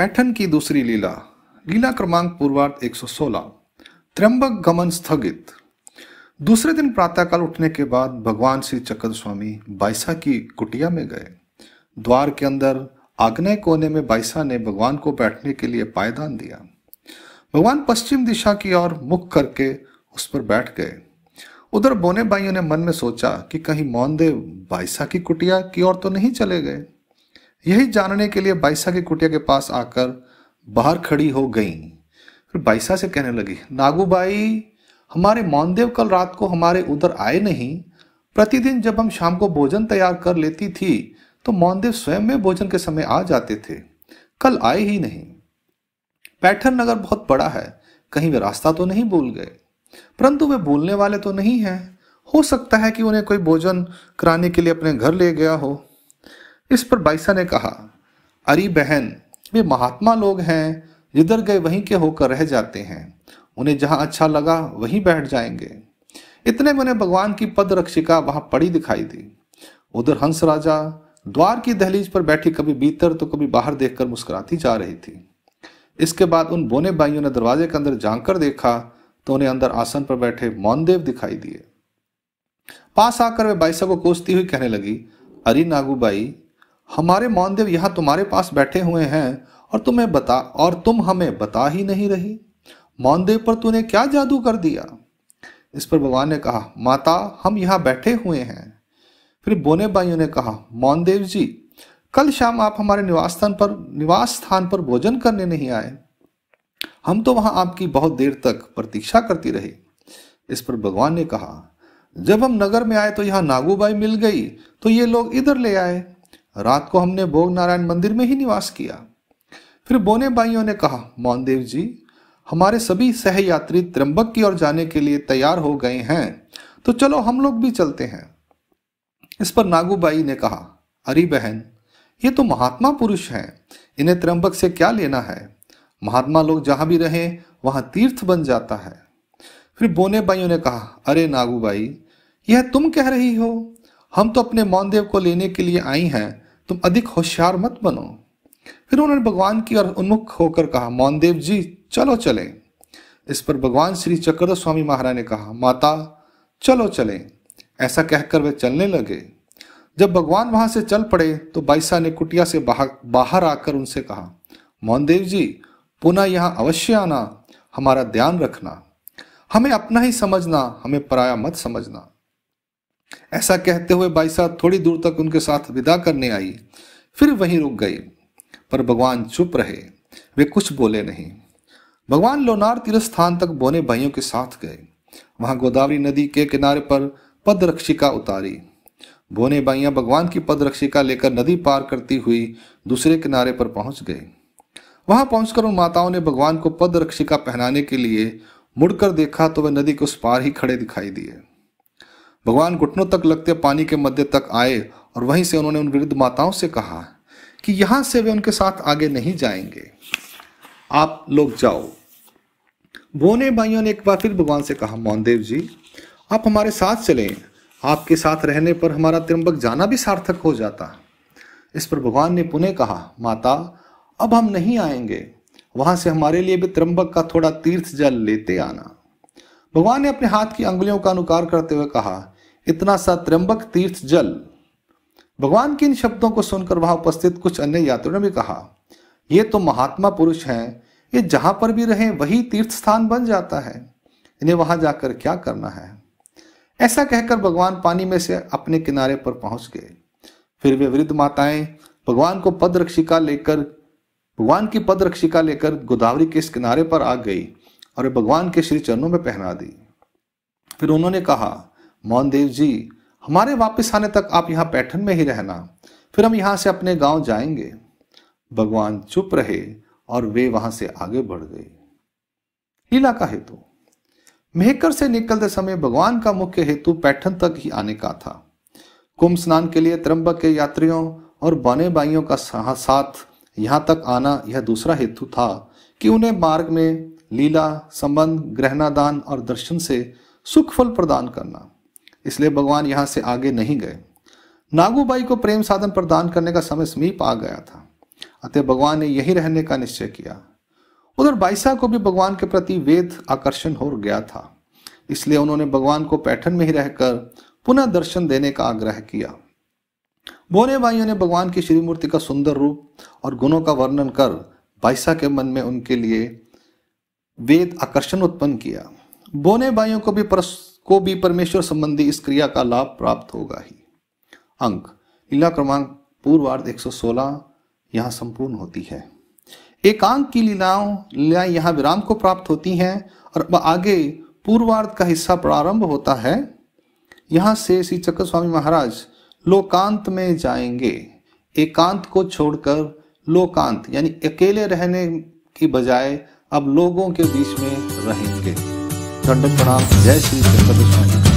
पैठन की दूसरी लीला लीला क्रमांक पूर्वार्थ 116 त्र्यंबक गमन स्थगित दूसरे दिन प्रातःकाल उठने के बाद भगवान श्री चक्र स्वामी बाइसा की कुटिया में गए द्वार के अंदर आग्नेय कोने में बाइसा ने भगवान को बैठने के लिए पायदान दिया भगवान पश्चिम दिशा की ओर मुख करके उस पर बैठ गए उधर बोने भाइयों ने मन में सोचा कि कहीं मौनदेव बाइसा की कुटिया की ओर तो नहीं चले गए यही जानने के लिए बाइसा की कुटिया के पास आकर बाहर खड़ी हो गई फिर बाइसा से कहने लगी नागूबाई हमारे मौनदेव कल रात को हमारे उधर आए नहीं प्रतिदिन जब हम शाम को भोजन तैयार कर लेती थी तो मौनदेव स्वयं में भोजन के समय आ जाते थे कल आए ही नहीं पैठन नगर बहुत बड़ा है कहीं वे रास्ता तो नहीं भूल गए परंतु वे भूलने वाले तो नहीं हैं हो सकता है कि उन्हें कोई भोजन कराने के लिए अपने घर ले गया हो इस पर बाइसा ने कहा अरे बहन वे महात्मा लोग हैं जिधर गए वहीं के होकर रह जाते हैं उन्हें जहां अच्छा लगा वहीं बैठ जाएंगे इतने में उन्हें भगवान की पद रक्षिका वहां पड़ी दिखाई दी उधर हंस राजा द्वार की दहलीज पर बैठी कभी भीतर तो कभी बाहर देखकर मुस्कुराती जा रही थी इसके बाद उन बोने भाइयों ने दरवाजे के अंदर जाकर देखा तो उन्हें अंदर आसन पर बैठे मौनदेव दिखाई दिए पास आकर वे बाइसा को कोसती हुई कहने लगी अरे नागू बाई हमारे मानदेव यहाँ तुम्हारे पास बैठे हुए हैं और तुम्हें बता और तुम हमें बता ही नहीं रही मानदेव पर तूने क्या जादू कर दिया इस पर भगवान ने कहा माता हम यहाँ बैठे हुए हैं फिर बोने बाइयों ने कहा मानदेव जी कल शाम आप हमारे निवास स्थान पर निवास स्थान पर भोजन करने नहीं आए हम तो वहाँ आपकी बहुत देर तक प्रतीक्षा करती रही इस पर भगवान ने कहा जब हम नगर में आए तो यहाँ नागूबाई मिल गई तो ये लोग इधर ले आए रात को हमने भोग नारायण मंदिर में ही निवास किया फिर बोने भाइयों ने कहा मोहनदेव जी हमारे सभी सहयात्री त्रंबक की ओर जाने के लिए तैयार हो गए हैं तो चलो हम लोग भी चलते हैं इस पर नागूबाई ने कहा अरे बहन ये तो महात्मा पुरुष हैं इन्हें त्रंबक से क्या लेना है महात्मा लोग जहां भी रहे वहां तीर्थ बन जाता है फिर बोने भाइयों ने कहा अरे नागूबाई यह तुम कह रही हो हम तो अपने मौनदेव को लेने के लिए आई हैं तुम अधिक होशियार मत बनो फिर उन्होंने भगवान की ओर उन्मुख होकर कहा मोहनदेव जी चलो चले इस पर भगवान श्री चक्रधर स्वामी महाराज ने कहा माता चलो चले ऐसा कहकर वे चलने लगे जब भगवान वहां से चल पड़े तो बाईसा ने कुटिया से बाहर आकर उनसे कहा मोहनदेव जी पुनः यहाँ अवश्य आना हमारा ध्यान रखना हमें अपना ही समझना हमें पराया मत समझना ऐसा कहते हुए बाई साहब थोड़ी दूर तक उनके साथ विदा करने आई फिर वहीं रुक गई पर भगवान चुप रहे वे कुछ बोले नहीं भगवान लोनार तीर्थ स्थान तक बोने भाइयों के साथ गए वहां गोदावरी नदी के किनारे पर पदरक्षिका उतारी बोने बाइया भगवान की पदरक्षिका लेकर नदी पार करती हुई दूसरे किनारे पर पहुंच गए वहां पहुंचकर उन माताओं ने भगवान को पदरक्षिका पहनाने के लिए मुड़कर देखा तो वह नदी के उस पार ही खड़े दिखाई दिए भगवान घुटनों तक लगते पानी के मध्य तक आए और वहीं से उन्होंने उन वृद्ध माताओं से कहा कि यहाँ से वे उनके साथ आगे नहीं जाएंगे आप लोग जाओ बोने भाइयों ने एक बार फिर भगवान से कहा मोहनदेव जी आप हमारे साथ चलें आपके साथ रहने पर हमारा त्रिम्बक जाना भी सार्थक हो जाता इस पर भगवान ने पुनः कहा माता अब हम नहीं आएंगे वहाँ से हमारे लिए भी त्रंबक का थोड़ा तीर्थ जल लेते आना भगवान ने अपने हाथ की अंगुलियों का अनुकार करते हुए कहा इतना सा त्र्यंबक तीर्थ जल भगवान के इन शब्दों को सुनकर वहां उपस्थित कुछ अन्य यात्रियों ने भी कहा ये तो महात्मा पुरुष हैं ये जहां पर भी रहे वही तीर्थ स्थान बन जाता है इन्हें वहां जाकर क्या करना है ऐसा कहकर भगवान पानी में से अपने किनारे पर पहुंच गए फिर वे वृद्ध माताएं भगवान को पद रक्षिका लेकर भगवान की पद रक्षिका लेकर गोदावरी के इस किनारे पर आ गई और भगवान के श्री चरणों में पहना दी फिर उन्होंने कहा मोहनदेव जी हमारे वापस आने तक आप यहाँ पैठन में ही रहना फिर हम यहाँ से अपने गांव जाएंगे भगवान चुप रहे और वे वहां से आगे बढ़ गए लीला का हेतु मेहकर से निकलते समय भगवान का मुख्य हेतु पैठन तक ही आने का था कुंभ स्नान के लिए त्रंबक के यात्रियों और बने बाइयों का साथ यहाँ तक आना यह दूसरा हेतु था कि उन्हें मार्ग में लीला संबंध ग्रहणादान और दर्शन से सुखफल प्रदान करना इसलिए भगवान यहाँ से आगे नहीं गए नागूबाई को प्रेम साधन प्रदान करने का समय समीप आ गया था अतः भगवान ने यही रहने का निश्चय किया उधर बाईसा को भी भगवान के प्रति वेद आकर्षण हो गया था इसलिए उन्होंने भगवान को पैठन में ही रहकर पुनः दर्शन देने का आग्रह किया बोने भाइयों ने भगवान की श्री मूर्ति का सुंदर रूप और गुणों का वर्णन कर बाइसा के मन में उनके लिए वेद आकर्षण उत्पन्न किया बोने भाइयों को भी परस को भी परमेश्वर संबंधी इस क्रिया का लाभ प्राप्त होगा ही अंक लीला क्रमांक पूर्वार्ध 116 यहाँ संपूर्ण होती है एकांक की लीलाओं लीला यहाँ विराम को प्राप्त होती हैं और आगे पूर्वार्ध का हिस्सा प्रारंभ होता है यहाँ से श्री चक्र स्वामी महाराज लोकांत में जाएंगे एकांत को छोड़कर लोकांत यानी अकेले रहने की बजाय अब लोगों के बीच में रहेंगे दंडक प्रणाम जय श्री चंद्र